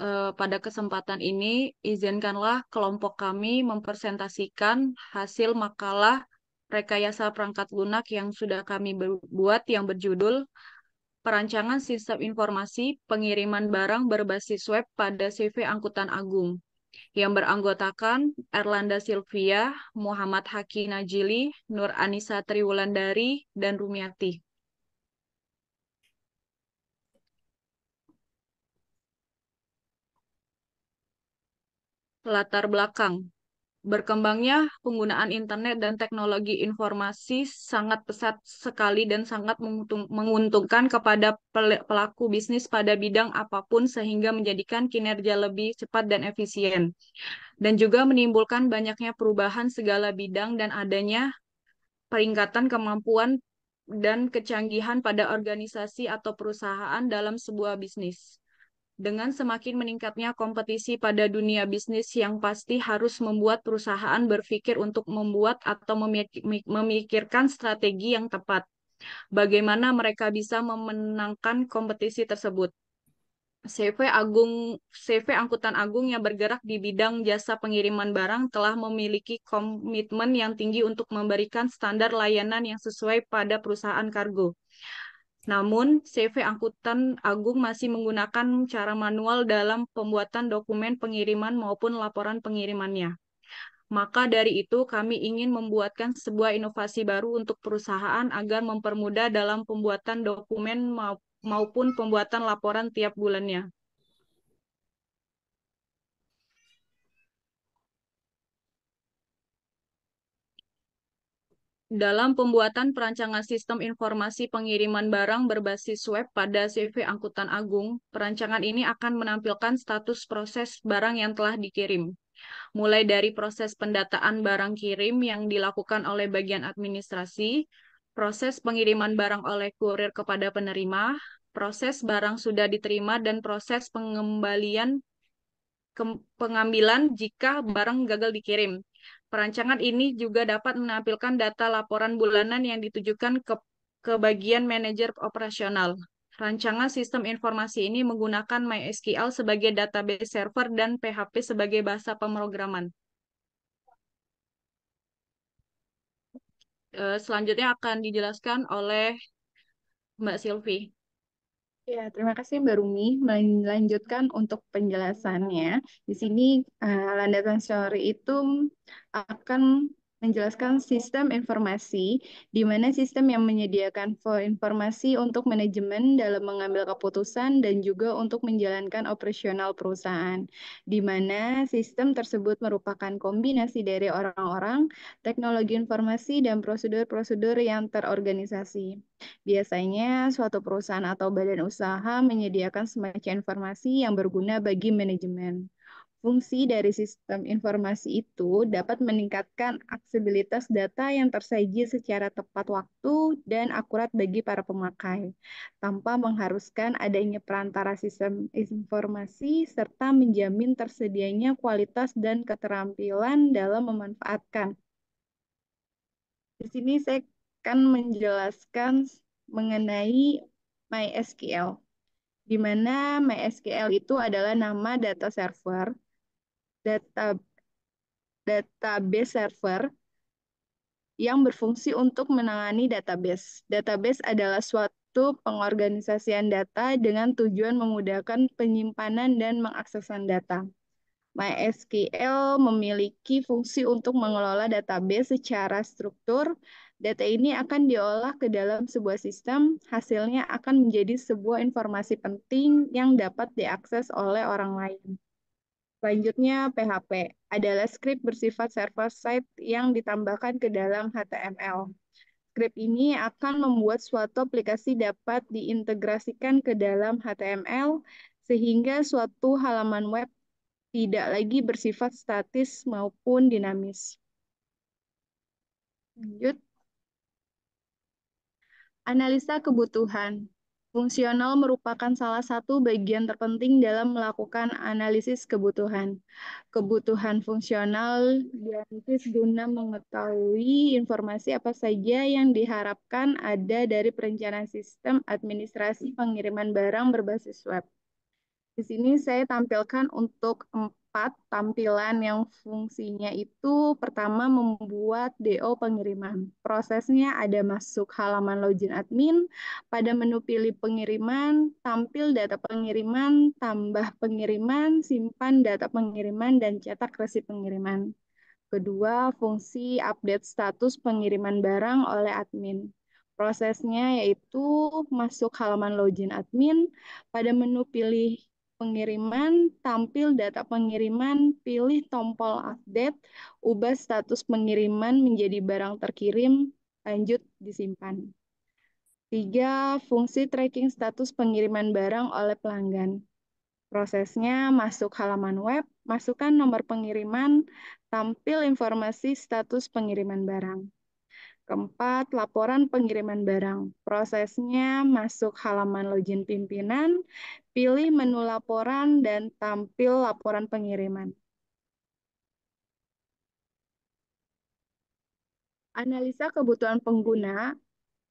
eh, pada kesempatan ini izinkanlah kelompok kami mempresentasikan hasil makalah rekayasa perangkat lunak yang sudah kami buat yang berjudul Perancangan Sistem Informasi Pengiriman Barang Berbasis Web pada CV Angkutan Agung yang beranggotakan Erlanda Silvia, Muhammad Haki Najili, Nur Anissa Triwulandari, dan Rumiati. latar belakang. Berkembangnya penggunaan internet dan teknologi informasi sangat pesat sekali dan sangat menguntungkan kepada pelaku bisnis pada bidang apapun sehingga menjadikan kinerja lebih cepat dan efisien. Dan juga menimbulkan banyaknya perubahan segala bidang dan adanya peringkatan kemampuan dan kecanggihan pada organisasi atau perusahaan dalam sebuah bisnis dengan semakin meningkatnya kompetisi pada dunia bisnis yang pasti harus membuat perusahaan berpikir untuk membuat atau memikirkan strategi yang tepat. Bagaimana mereka bisa memenangkan kompetisi tersebut? CV Agung CV Angkutan Agung yang bergerak di bidang jasa pengiriman barang telah memiliki komitmen yang tinggi untuk memberikan standar layanan yang sesuai pada perusahaan kargo. Namun, CV Angkutan Agung masih menggunakan cara manual dalam pembuatan dokumen pengiriman maupun laporan pengirimannya. Maka dari itu, kami ingin membuatkan sebuah inovasi baru untuk perusahaan agar mempermudah dalam pembuatan dokumen maupun pembuatan laporan tiap bulannya. dalam pembuatan perancangan sistem informasi pengiriman barang berbasis web pada CV Angkutan Agung, perancangan ini akan menampilkan status proses barang yang telah dikirim. Mulai dari proses pendataan barang kirim yang dilakukan oleh bagian administrasi, proses pengiriman barang oleh kurir kepada penerima, proses barang sudah diterima, dan proses pengembalian pengambilan jika barang gagal dikirim. Perancangan ini juga dapat menampilkan data laporan bulanan yang ditujukan ke, ke bagian manajer operasional. Rancangan sistem informasi ini menggunakan MySQL sebagai database server dan PHP sebagai bahasa pemrograman. Eh, selanjutnya akan dijelaskan oleh Mbak Silvi. Ya, terima kasih Mbak Rumi. Melanjutkan untuk penjelasannya, di sini uh, landasan teori itu akan menjelaskan sistem informasi, di mana sistem yang menyediakan informasi untuk manajemen dalam mengambil keputusan dan juga untuk menjalankan operasional perusahaan, di mana sistem tersebut merupakan kombinasi dari orang-orang, teknologi informasi, dan prosedur-prosedur yang terorganisasi. Biasanya, suatu perusahaan atau badan usaha menyediakan semacam informasi yang berguna bagi manajemen. Fungsi dari sistem informasi itu dapat meningkatkan aksesibilitas data yang tersaji secara tepat waktu dan akurat bagi para pemakai, tanpa mengharuskan adanya perantara sistem informasi serta menjamin tersedianya kualitas dan keterampilan dalam memanfaatkan. Di sini saya akan menjelaskan mengenai MySQL, di mana MySQL itu adalah nama data server data database server yang berfungsi untuk menangani database. Database adalah suatu pengorganisasian data dengan tujuan memudahkan penyimpanan dan mengaksesan data. MySQL memiliki fungsi untuk mengelola database secara struktur. Data ini akan diolah ke dalam sebuah sistem, hasilnya akan menjadi sebuah informasi penting yang dapat diakses oleh orang lain. Selanjutnya PHP adalah script bersifat server side yang ditambahkan ke dalam HTML. Script ini akan membuat suatu aplikasi dapat diintegrasikan ke dalam HTML sehingga suatu halaman web tidak lagi bersifat statis maupun dinamis. Lanjut. Analisa kebutuhan. Fungsional merupakan salah satu bagian terpenting dalam melakukan analisis kebutuhan. Kebutuhan fungsional dianalisis guna mengetahui informasi apa saja yang diharapkan ada dari perencanaan sistem administrasi pengiriman barang berbasis web. Di sini saya tampilkan untuk empat tampilan yang fungsinya itu pertama membuat DO pengiriman. Prosesnya ada masuk halaman login admin, pada menu pilih pengiriman, tampil data pengiriman, tambah pengiriman, simpan data pengiriman, dan cetak resi pengiriman. Kedua, fungsi update status pengiriman barang oleh admin. Prosesnya yaitu masuk halaman login admin, pada menu pilih pengiriman, tampil data pengiriman, pilih tombol update, ubah status pengiriman menjadi barang terkirim, lanjut disimpan. Tiga, fungsi tracking status pengiriman barang oleh pelanggan. Prosesnya masuk halaman web, masukkan nomor pengiriman, tampil informasi status pengiriman barang. Keempat, laporan pengiriman barang. Prosesnya masuk halaman login pimpinan, pilih menu laporan, dan tampil laporan pengiriman. Analisa kebutuhan pengguna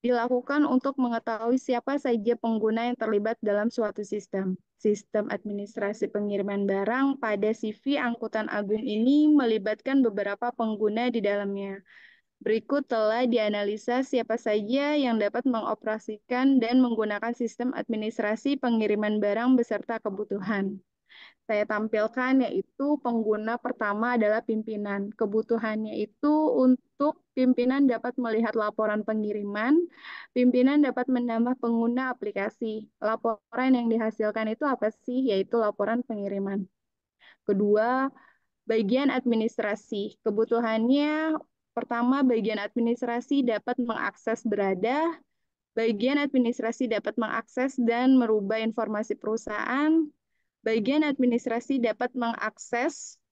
dilakukan untuk mengetahui siapa saja pengguna yang terlibat dalam suatu sistem. Sistem administrasi pengiriman barang pada CV angkutan agung ini melibatkan beberapa pengguna di dalamnya. Berikut telah dianalisa siapa saja yang dapat mengoperasikan dan menggunakan sistem administrasi pengiriman barang beserta kebutuhan. Saya tampilkan yaitu pengguna pertama adalah pimpinan. Kebutuhannya itu untuk pimpinan dapat melihat laporan pengiriman, pimpinan dapat menambah pengguna aplikasi. Laporan yang dihasilkan itu apa sih? Yaitu laporan pengiriman. Kedua, bagian administrasi. Kebutuhannya Pertama, bagian administrasi dapat mengakses berada, bagian administrasi dapat mengakses dan merubah informasi perusahaan, bagian administrasi dapat mengakses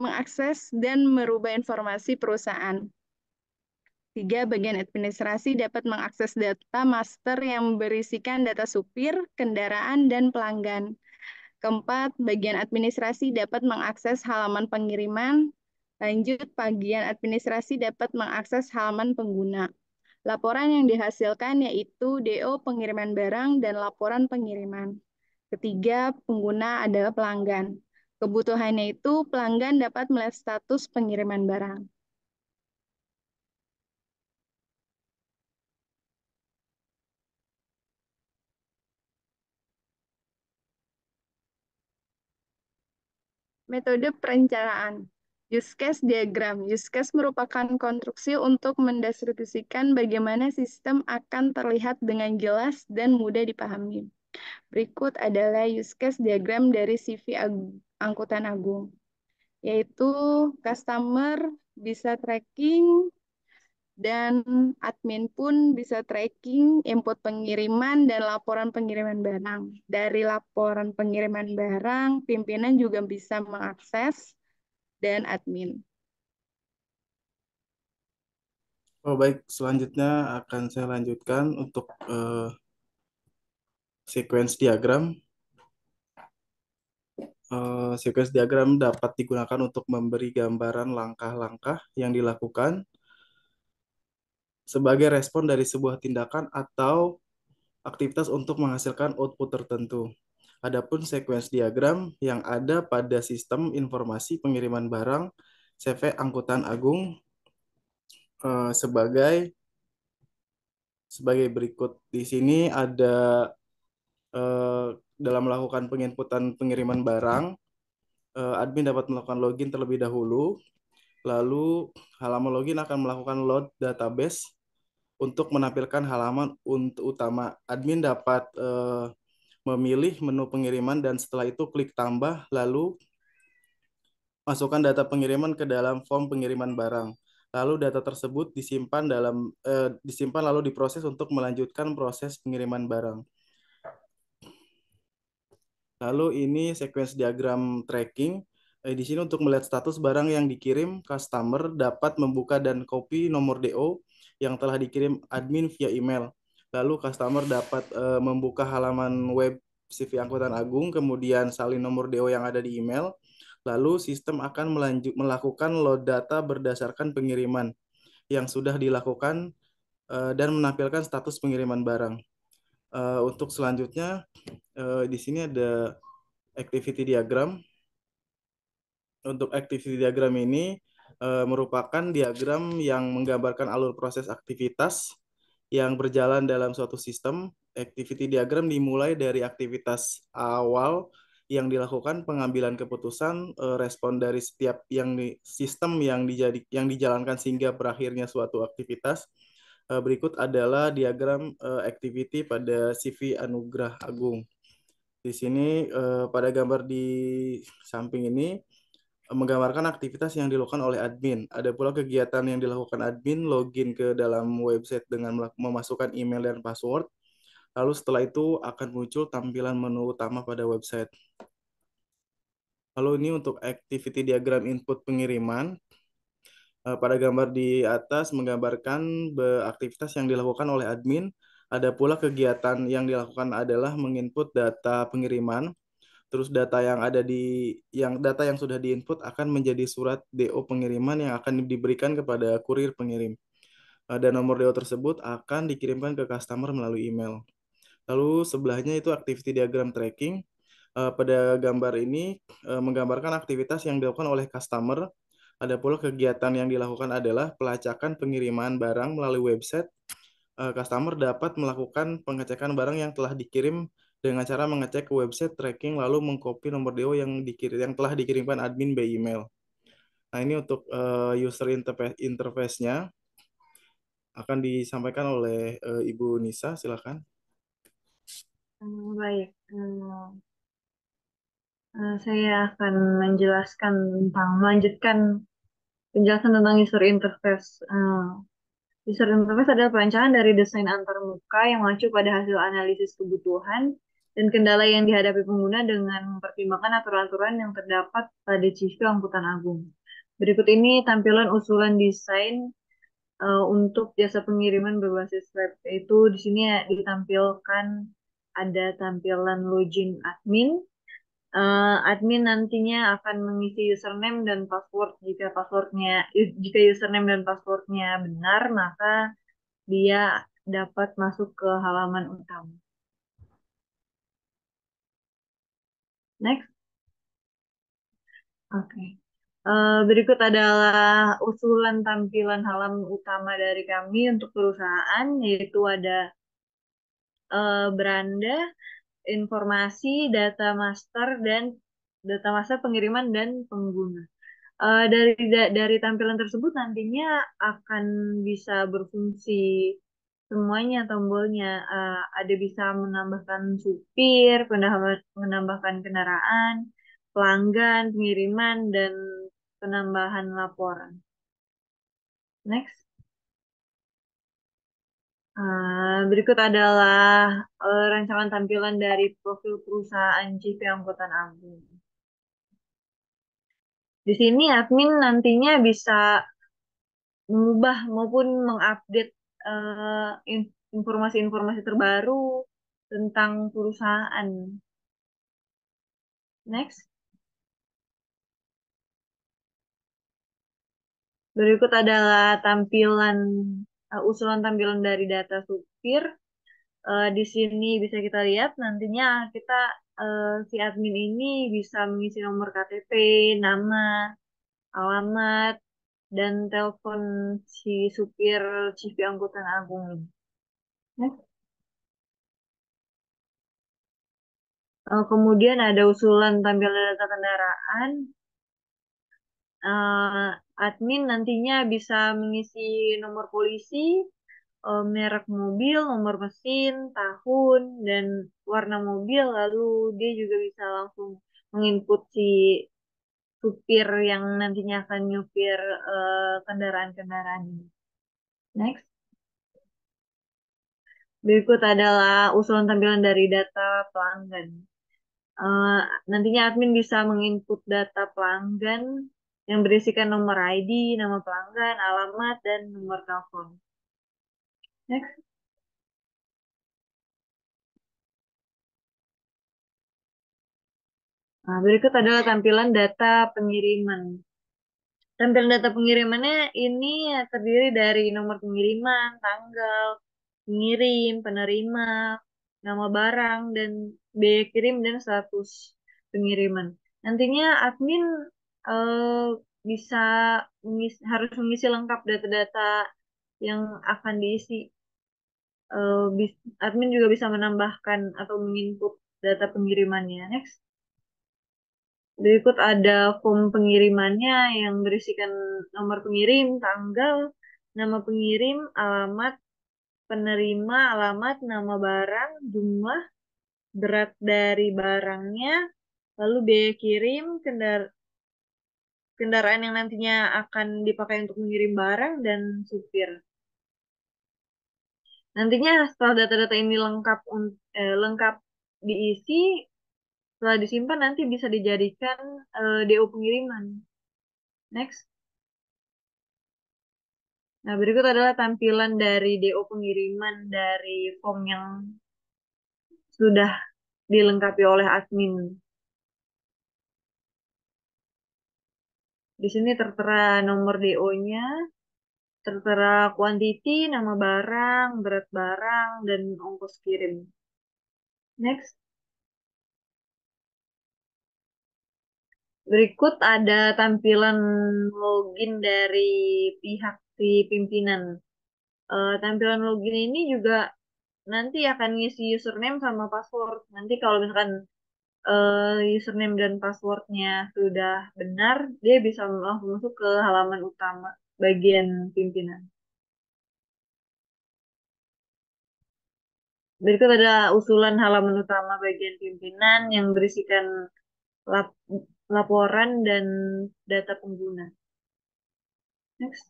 mengakses dan merubah informasi perusahaan. Tiga, bagian administrasi dapat mengakses data master yang berisikan data supir, kendaraan, dan pelanggan. Keempat, bagian administrasi dapat mengakses halaman pengiriman. Lanjut, bagian administrasi dapat mengakses halaman pengguna. Laporan yang dihasilkan yaitu DO pengiriman barang dan laporan pengiriman. Ketiga, pengguna adalah pelanggan. Kebutuhannya itu pelanggan dapat melihat status pengiriman barang. Metode perencanaan. Use case diagram. Use case merupakan konstruksi untuk mendeskripsikan bagaimana sistem akan terlihat dengan jelas dan mudah dipahami. Berikut adalah use case diagram dari CV Ag Angkutan Agung, yaitu customer bisa tracking dan admin pun bisa tracking input pengiriman dan laporan pengiriman barang. Dari laporan pengiriman barang, pimpinan juga bisa mengakses dan admin. Oh baik, selanjutnya akan saya lanjutkan untuk uh, sequence diagram. Uh, sequence diagram dapat digunakan untuk memberi gambaran langkah-langkah yang dilakukan sebagai respon dari sebuah tindakan atau aktivitas untuk menghasilkan output tertentu. Adapun sequence diagram yang ada pada sistem informasi pengiriman barang CV Angkutan Agung eh, sebagai sebagai berikut. Di sini ada eh, dalam melakukan penginputan pengiriman barang, eh, admin dapat melakukan login terlebih dahulu, Lalu halaman login akan melakukan load database untuk menampilkan halaman untuk utama. Admin dapat uh, memilih menu pengiriman dan setelah itu klik tambah lalu masukkan data pengiriman ke dalam form pengiriman barang. Lalu data tersebut disimpan dalam eh, disimpan lalu diproses untuk melanjutkan proses pengiriman barang. Lalu ini sequence diagram tracking eh, di sini untuk melihat status barang yang dikirim, customer dapat membuka dan copy nomor DO yang telah dikirim admin via email. Lalu customer dapat eh, membuka halaman web CV Angkutan Agung, kemudian salin nomor DO yang ada di email. Lalu sistem akan melanjut, melakukan load data berdasarkan pengiriman yang sudah dilakukan eh, dan menampilkan status pengiriman barang. Eh, untuk selanjutnya, eh, di sini ada activity diagram untuk activity diagram ini uh, merupakan diagram yang menggambarkan alur proses aktivitas yang berjalan dalam suatu sistem. Activity diagram dimulai dari aktivitas awal yang dilakukan pengambilan keputusan, uh, respon dari setiap yang di, sistem yang dijadi yang dijalankan sehingga berakhirnya suatu aktivitas. Uh, berikut adalah diagram uh, activity pada CV Anugrah Agung. Di sini pada gambar di samping ini menggambarkan aktivitas yang dilakukan oleh admin. Ada pula kegiatan yang dilakukan admin, login ke dalam website dengan memasukkan email dan password. Lalu setelah itu akan muncul tampilan menu utama pada website. Lalu ini untuk activity diagram input pengiriman. Eh, pada gambar di atas menggambarkan aktivitas yang dilakukan oleh admin. Ada pula kegiatan yang dilakukan adalah menginput data pengiriman, terus data yang ada di yang data yang sudah diinput akan menjadi surat DO pengiriman yang akan diberikan kepada kurir pengirim. Eh, dan nomor DO tersebut akan dikirimkan ke customer melalui email. Lalu sebelahnya itu activity diagram tracking. Eh, pada gambar ini eh, menggambarkan aktivitas yang dilakukan oleh customer. Ada pula kegiatan yang dilakukan adalah pelacakan pengiriman barang melalui website. Customer dapat melakukan pengecekan barang yang telah dikirim dengan cara mengecek website tracking lalu mengcopy nomor DO yang dikirim yang telah dikirimkan admin by email. Nah, ini untuk uh, user interface interface-nya akan disampaikan oleh uh, Ibu Nisa, silakan. Hmm, baik. Uh, Saya akan menjelaskan tentang melanjutkan penjelasan tentang user interface. Uh, User interface adalah perancangan dari desain antarmuka yang mengacu pada hasil analisis kebutuhan dan kendala yang dihadapi pengguna dengan mempertimbangkan aturan-aturan yang terdapat pada CV Angkutan Agung. Berikut ini tampilan usulan desain uh, untuk jasa pengiriman berbasis web. Itu di sini ya ditampilkan ada tampilan login admin. Uh, admin nantinya akan mengisi username dan password. Jika passwordnya, jika username dan passwordnya benar, maka dia dapat masuk ke halaman utama. Next. Oke. Uh, berikut adalah usulan tampilan halaman utama dari kami untuk perusahaan, yaitu ada uh, eh, beranda, informasi, data master, dan data master pengiriman dan pengguna. Uh, dari da- dari tampilan tersebut nantinya akan bisa berfungsi Semuanya tombolnya uh, ada bisa menambahkan supir, penambah- menambahkan kendaraan, pelanggan, pengiriman dan penambahan laporan. Next. Uh, berikut adalah uh, rancangan tampilan dari profil perusahaan CV Angkutan Agung. Di sini admin nantinya bisa mengubah maupun mengupdate Eh, informasi-informasi uh, terbaru tentang perusahaan. Next. Berikut adalah tampilan uh, usulan tampilan dari data supir. Uh, di sini bisa kita lihat nantinya kita uh, si admin ini bisa mengisi nomor KTP, nama, alamat, dan telepon si supir CV angkutan agung ini. Ya. Eh? Uh, kemudian ada usulan tampil data kendaraan. Uh, admin nantinya bisa mengisi nomor polisi, uh, merek mobil, nomor mesin, tahun, dan warna mobil. Lalu dia juga bisa langsung menginput si supir yang nantinya akan nyupir eh, kendaraan-kendaraan uh, ini. Next. Berikut adalah usulan tampilan dari data pelanggan. Uh, nantinya admin bisa menginput data pelanggan yang berisikan nomor ID, nama pelanggan, alamat, dan nomor telepon. Next. Nah, berikut adalah tampilan data pengiriman. Tampilan data pengirimannya ini ya, terdiri dari nomor pengiriman, tanggal, pengirim, penerima, nama barang, dan biaya kirim, dan status pengiriman. Nantinya admin eh, bisa mengisi, harus mengisi lengkap data-data yang akan diisi. Eh, bis, admin juga bisa menambahkan atau menginput data pengirimannya. Next. Berikut ada form pengirimannya yang berisikan nomor pengirim, tanggal, nama pengirim, alamat, penerima, alamat, nama barang, jumlah, berat dari barangnya, lalu biaya kirim, kendar kendaraan yang nantinya akan dipakai untuk mengirim barang, dan supir. Nantinya setelah data-data ini lengkap eh, lengkap diisi, setelah disimpan nanti bisa dijadikan uh, eh, DO pengiriman. Next. Nah, berikut adalah tampilan dari DO pengiriman dari form yang sudah dilengkapi oleh admin. Di sini tertera nomor DO-nya, tertera quantity, nama barang, berat barang, dan ongkos kirim. Next. Berikut ada tampilan login dari pihak si pimpinan. Uh, tampilan login ini juga nanti akan ngisi username sama password. Nanti kalau misalkan uh, username dan passwordnya sudah benar, dia bisa langsung masuk ke halaman utama bagian pimpinan. Berikut ada usulan halaman utama bagian pimpinan yang berisikan laporan dan data pengguna. Next.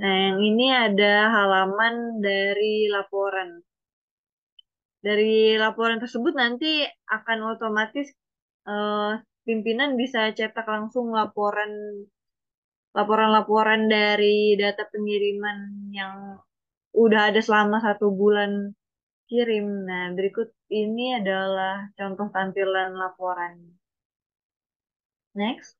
Nah, yang ini ada halaman dari laporan. Dari laporan tersebut nanti akan otomatis uh, pimpinan bisa cetak langsung laporan laporan-laporan dari data pengiriman yang udah ada selama satu bulan Kirim. Nah, berikut ini adalah contoh tampilan laporan. Next.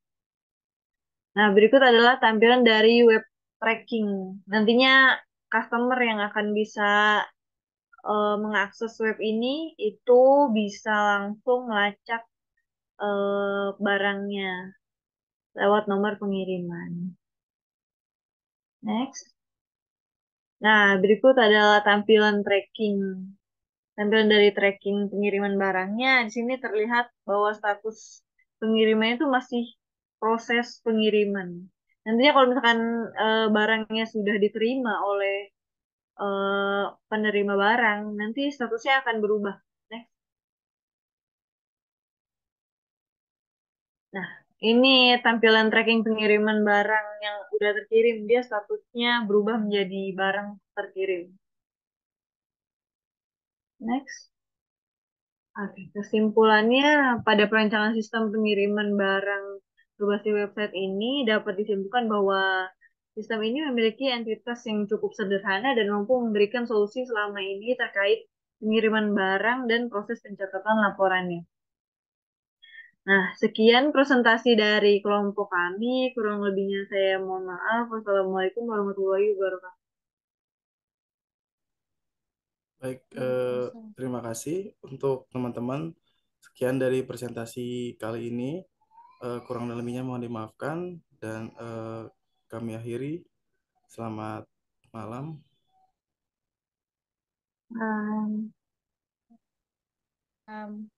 Nah, berikut adalah tampilan dari web tracking. Nantinya customer yang akan bisa uh, mengakses web ini itu bisa langsung melacak uh, barangnya lewat nomor pengiriman. Next. Nah, berikut adalah tampilan tracking. Tampilan dari tracking pengiriman barangnya. Di sini terlihat bahwa status pengiriman itu masih proses pengiriman. Nantinya kalau misalkan e, barangnya sudah diterima oleh e, penerima barang, nanti statusnya akan berubah. Next. Nah, ini tampilan tracking pengiriman barang yang udah terkirim dia statusnya berubah menjadi barang terkirim. Next. Oke, kesimpulannya pada perancangan sistem pengiriman barang berbasis website ini dapat disimpulkan bahwa sistem ini memiliki entitas yang cukup sederhana dan mampu memberikan solusi selama ini terkait pengiriman barang dan proses pencatatan laporannya. Nah, sekian presentasi dari kelompok kami. Kurang lebihnya saya mohon maaf. Wassalamualaikum warahmatullahi wabarakatuh. Baik, eh, terima kasih untuk teman-teman. Sekian dari presentasi kali ini. Eh, kurang lebihnya mohon dimaafkan dan eh, kami akhiri. Selamat malam. Um, um.